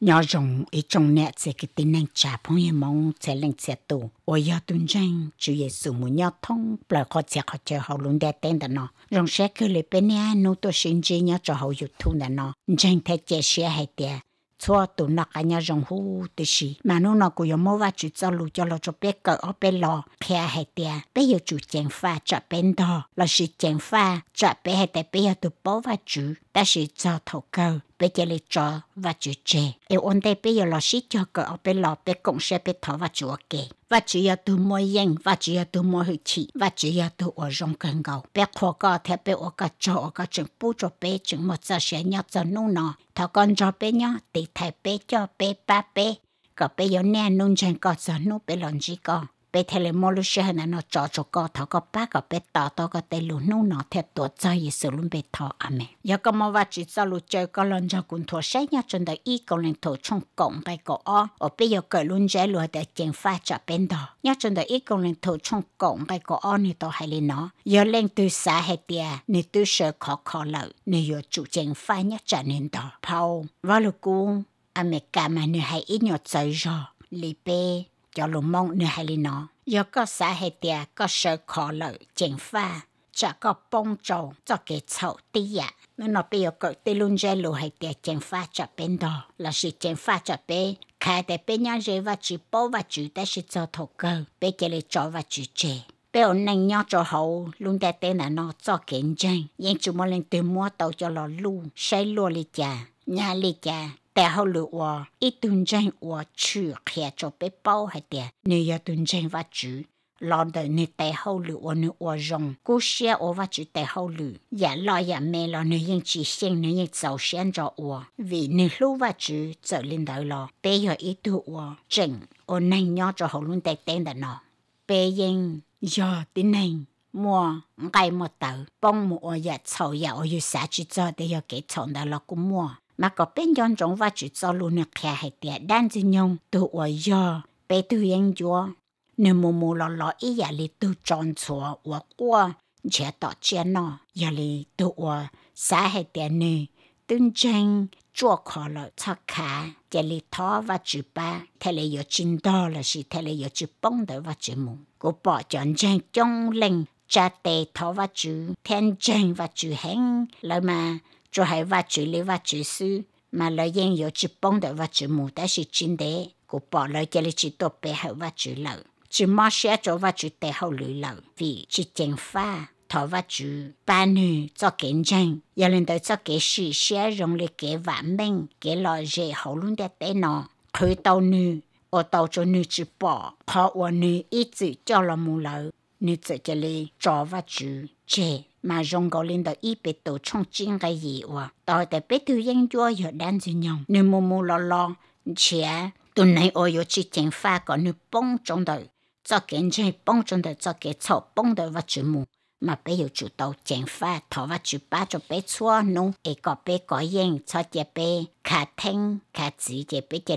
nhỏ rồng ít trong nẹt sẽ cái tên năng trả phong yên mong sẽ lên sẽ tù ở nhà tuân trang chú ye sư mu nhau thông bởi khó sẽ khó chờ hậu luôn đẹp tên đó nó rồng sẽ cứ lấy bên nhà nô tôi sinh chế nhau cho hậu dục thu đó nó trang thay chế sẽ hay tiền cho tụ nó cả nhà rồng hu tự sĩ mà nó nó cũng mua và chú cho lù cho lo cho bé cỡ ở bé lo kia hay tia bé giờ chú chèn pha cho bên đó là sự chèn pha cho bé hay tia bé giờ tụ bỏ và chú ta chỉ cho thầu cầu bé chơi lấy trò và chữ chè yêu ôn đây bé yêu lọ sĩ cho cờ ở bé lọ bé cũng sẽ bé thọ và chữ kề và chữ yêu từ môi yên và chữ yêu từ môi hữu chỉ và chữ yêu từ ở rong cần khó có theo bé ở cả cho ở cả chừng bù cho bé chừng sẽ nhớ cho nu nọ thọ con cho bé nhớ thì thầy bé cho bé ba bé có bé yêu nè nung chân có giờ nu bé lon chỉ bé thề lệ mô lúc xưa hẳn nó cho cho có thọ có ba có bé tỏ tỏ có tê lù nụ nó theo tổ cho ý sử luôn bé thọ à mẹ giờ có mô và chỉ cho lù chơi có lần cho cùng thua sách nhá chân đời y có lần thổ trong cổng bay có o ở bây giờ cởi luôn dễ lùa để chèn pha cho bên đó nhá chân đời y có lần thổ chung cổng bay có o này tao hài lên nó giờ lên từ xa hết tia này từ sợ khó khó lợi này giờ chủ chèn pha nhá trả nên đó pau và lù cu à mẹ cả mà này hay ít nhọt giấy rồi cho lù mong nửa hai lì nó giờ có xã hệ tiệt có sợ khó lợi chính pha chả có bông trâu, cho cái chậu tí ạ nên nó bây giờ cỡ tê luôn dây lù hệ tiệt chính pha cho bên đó là sự chính pha cho bên khai tại bên nhà rể và chữ bố và chú ta sẽ cho thổ cơ bên kia là cho và chữ trẻ bây giờ nành nhau cho hậu luôn tại tên là nó cho kiện tranh nhưng chúng mua lên từ mua tàu cho lò lu xây lúa lì chà nhà lì chà แต่เขาลือว่าอีตุนจังว่าชื่อเขียจบไปเป้าให้เตียนี่ยตุนจังว่าจื้อลอดนี่แต่เขาลือว่านี่ว่ารงกูเชื่อว่าจื้อแต่เขาลืออย่าลอยอย่าเมลอนี่ยังจีเสียงนี่ยังเจ้าเสียงจอว่าวินี่รู้ว่าจื้อเจ้าลินเดอลอเปยอีตัวว่าจริงโอนั่งย่อจอเขาลุ่นแต่เต้นแต่นอเปยังย่อตินั่งมัวไก่หมดเต๋อป้องมัวอย่าเฉาอย่าอยู่สาจิจอแต่อย่าเก็บฉองแต่เรากูมัว mà có bên yon trong và chỉ cho luôn nè khẽ hay tiệt đan chỉ nhung tự ôi giờ bé tự yên chúa nếu mù mù lọ, lò ý giả lì tự tròn chúa và qua trẻ tỏ trẻ nọ giả lì tự ôi xã hay tiệt nè tương tranh chúa khó lò cho khá giả lì thó và chữ ba thế lì yếu chính đó là gì thế lì yếu chữ bông đó và chữ mù cô bỏ chọn tranh trong lệnh cha tề thó và chữ thiên tranh và chữ hẹn lời mà 就係挖住你挖住書，嘛來應有只幫到挖住木，但是真的，個薄來嘅你只多背後挖住樓，只摸寫咗挖住地後裏樓，vì chỉ 淨花。thọ vật chủ ba nữ cho kiến tranh giờ lên tới cho kế sĩ sẽ dùng lấy kế vạn minh kế lo dễ hậu luôn đẹp tế nó khởi tàu ở tàu cho nữ chỉ bỏ họ ở nữ ít cho là mù lợ nữ chỉ cho lấy cho vật chủ chế mà rong gò lên đó ít bị đồ trong chiến cái gì wa tại để bé thứ dân chúa giờ đang dùng, nhong nên mua mua lo lo chia tuần này ôi yo chỉ tiền pha có nữ bông trong đời cho cái chơi bông trong đời cho cái chỗ bông đời và chữ mù mà bé yêu chủ đầu tiền pha thọ và chữ ba cho bé chúa nung ấy có bé có yên cho chế bé khả thanh khả chỉ chế bé chế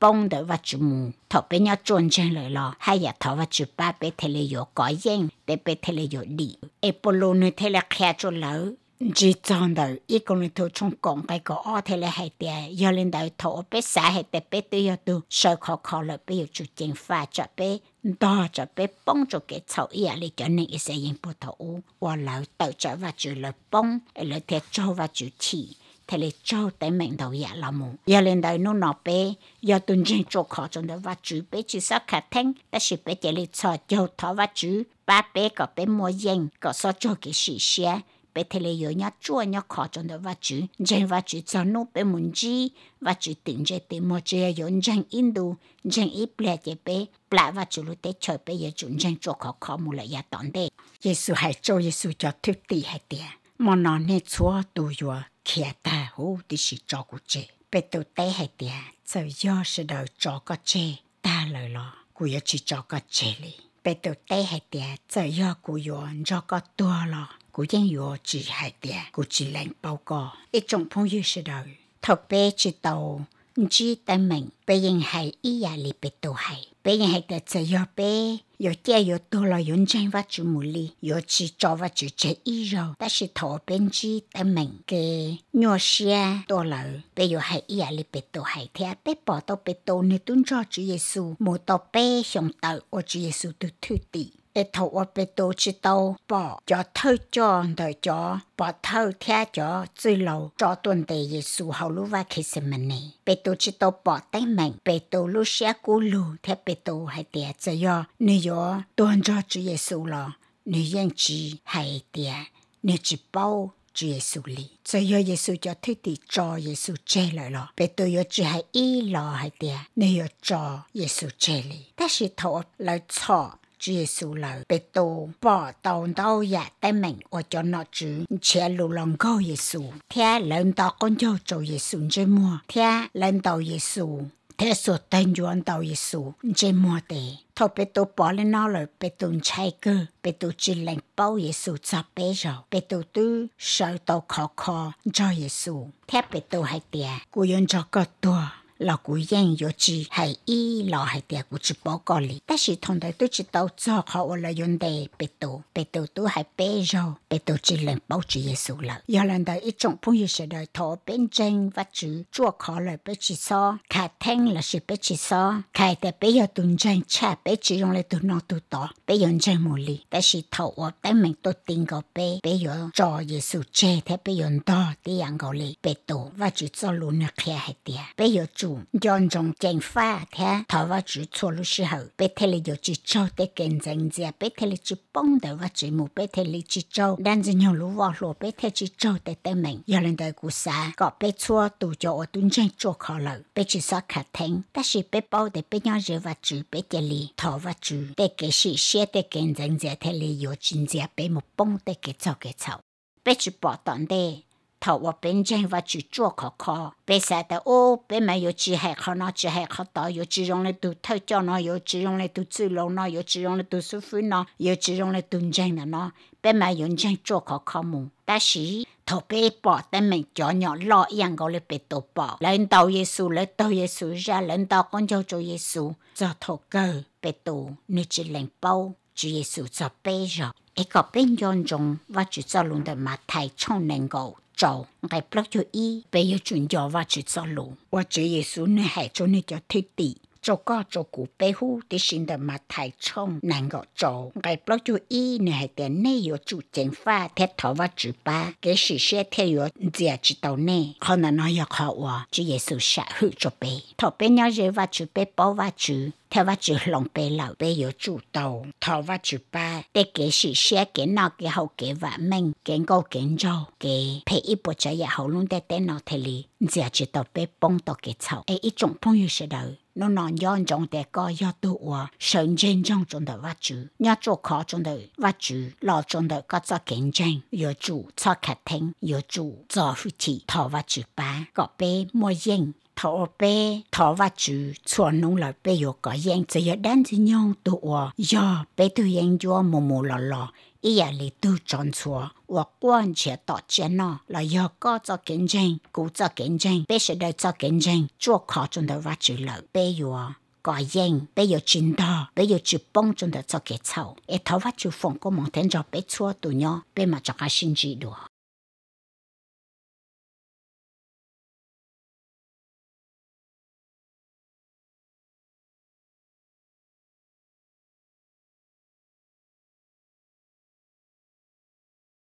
bông đỡ và chú mù thọ bé nhau trôn chân lời lò hay là thọ và chú ba bé thê lệ yếu có yên để bé thê lệ yếu đi e bố lô nơi thề lệ khá cho lỡ chỉ chọn đầu ít con người thôi trong cộng cái có ở thế là hay tiệt giờ lên đầu thổ bé xã hay tiệt bé tự do tu sợ khó khó là bé yêu chủ chính pha cho bé đo cho bé bông cho cái cháu ý à để cho nên ý sẽ yên bút thổ qua lão tự cho và chủ lợi bông lợi thiệt cho và chủ chỉ thế là cho tới mình đầu dạ là mù giờ dạ lên đời nó nọ bé giờ tuần trên chỗ khó trong đó và chú bé chỉ sao khả thanh ta chỉ bé chỉ lấy cho cho thọ và chú ba bé có bé mua yên có sao cho cái sự xe bé thế là giờ nhà chua nhà khó trong đó và chú trên và chú cho nó bé muốn gì và chú tính trên tìm mua chơi giờ trên Indo trên ít lẹ chỉ bé lạ và chú lúc tế chơi bé giờ chúng trên chỗ khó khó mù lại giờ tận đây Giêsu hãy cho Giêsu cho thiết tỷ hãy tiền mà nó nên chúa tu yo kia ta hú đi sĩ cho của chê. Bê tù tế hệ tìa, sau do sẽ đời cho có chê, ta lời lọ, của yếu chỉ cho có chê lì. Bê tù tế hệ tìa, sau do của yếu cho có tua lọ, của dân yếu chỉ hệ tìa, của chỉ lệnh bao cò. Ít trong phong yếu sẽ đời, thật bê chỉ tàu, chỉ tên mình, bê yên hệ ý dạ lì bê tù hệ bé nhà hai tờ chơi yo bé yo chơi yo tô lo yo chân và chú mù li yo chỉ cho và chú chơi y rồi ta sẽ thọ bên chi ta mình kê nhua xia tô lo bé yo hai y à li bé tô hai thế bé bỏ tô bé tô nên tuân cho chú Giêsu một tô bé xong tờ ô chú Giêsu từ thứ tỷ ai thầu ở bên tổ chỉ tàu bỏ cho thơ cho đời cho bỏ thơ theo cho dưới lầu cho tuần để Giêsu hầu lũ và khi sinh mình này bên tổ chỉ tàu bỏ tay mình bên tổ lũ sẽ cố lù theo bên tổ hay tiệt cho yo nếu tuần cho Chúa Giêsu lo nếu yên chỉ hay tiệt nếu chỉ bao Chúa Giêsu li. Cho yo cho thế thì cho Giêsu che lại lo. Bé tôi yo chỉ hay ý lo hay tiệt. Nếu cho Giêsu che li. Ta sĩ thọ là cho chỉ số là bị tổ bỏ tàu đâu ya tay mình ở cho nó chứ chế lù lòng câu Giêsu thế lần tàu con cho cho Giêsu chơi mua thế lần tàu Giêsu thế số tên chuẩn tàu Giêsu chơi mua tệ thôi bị tổ bỏ lên nó rồi bị tổ chạy cơ bị tổ chỉ lệnh bao Giêsu cho bé rồi bị tổ tư sợ tàu khó khó cho Giêsu thế bị tổ hay tiệt cú yên cho có tua 老古人有只海一老海的古只包高里，但是同的都知道做好我了用的别多，别多都还别肉，别多只能保住耶稣了。有人的一种朋友是的头边针挖住，做好了别去烧，开听了是别去烧，开的别要蹲针吃，别只用来蹲脑都多，别用针无力，但是头我等明都定个别，别要做耶稣这，他别用多，这样个里别多挖住做路那开海的，别要做。两种方法，他逃不住错了时候，被天里要去找的跟人借，被天里去帮的我住木，被天里去找，但是牛路我落，白天去找的得名，有人在鼓山搞白错，都叫我蹲进坐靠楼，被去上客厅，但是被包的别让人我住白天里逃不住，得给是写的跟人借，天里要请假，别木帮的给找给找，别去报道的。头我边正我去做可可，别啥的哦，别没有只海可那只海可到有只用来读头叫那有只用来读字龙那有只用来读书分那有只用来读正的那，别没有正做可可么？但是头别 bỏ tên mình cho nhỏ lo yên gọi là bị tổ bỏ lên tàu Giêsu lên tàu Giêsu ra lên tàu con cháu cho Giêsu cho thổ cơ bị tổ nữ chỉ lệnh bao Chúa Giêsu cho bê rồi, ấy có bên yon dùng và Chúa cho luôn được mà thầy trong nền cầu trầu ngài bắt cho y bây giờ chuẩn cho và chỉ cho lù và chỉ yêu số này hãy cho nên cho thấy tỷ cho có cho cụ bé hu thì xin được mà thải trong nàng gọi cho cái bao chú y, này hay tiền này yo chủ chính pha thế thọ và chữ ba cái sự sẽ theo yo dễ chỉ đầu này họ là nói yo họ wa chỉ 耶稣下 hữu cho bé thọ bé nhau gì và chữ bé bao và chữ theo và chữ lòng bé lão bé yo chủ đầu thọ và chữ ba để cái sự sẽ cái nào cái hậu cái vạ mình cái câu cái cho cái phải ít bộ trái ya hậu luôn để tên nó thế li dễ chỉ đầu bé bông tao cái chậu ấy ít trong phong yêu sẽ đâu. 侬拿眼中的压要多活，心间中的挖猪，肉做口中的挖猪，脑中的各只干净，要住坐客厅，要住做夫妻，套挖出门，个辈莫应。thọ bé thọ và chú chuẩn nông lại bé yo có yên chỉ yo đan chỉ nhau tụ ở yo bé tụ yên yo mù mù lò lò ý là lý tụ chọn chùa và quan chế tọt chế nó là yo có cho kiến tranh cú cho kiến tranh bé sẽ đợi cho kiến tranh chùa khó trong đầu và chú lợi bé yo có yên bé yo chín đó bé yo chú bông trong đầu cho kế chậu e thọ và chú phong có mong thêm cho bé chùa tụ nhau bé mà cho cái sinh chỉ đồ.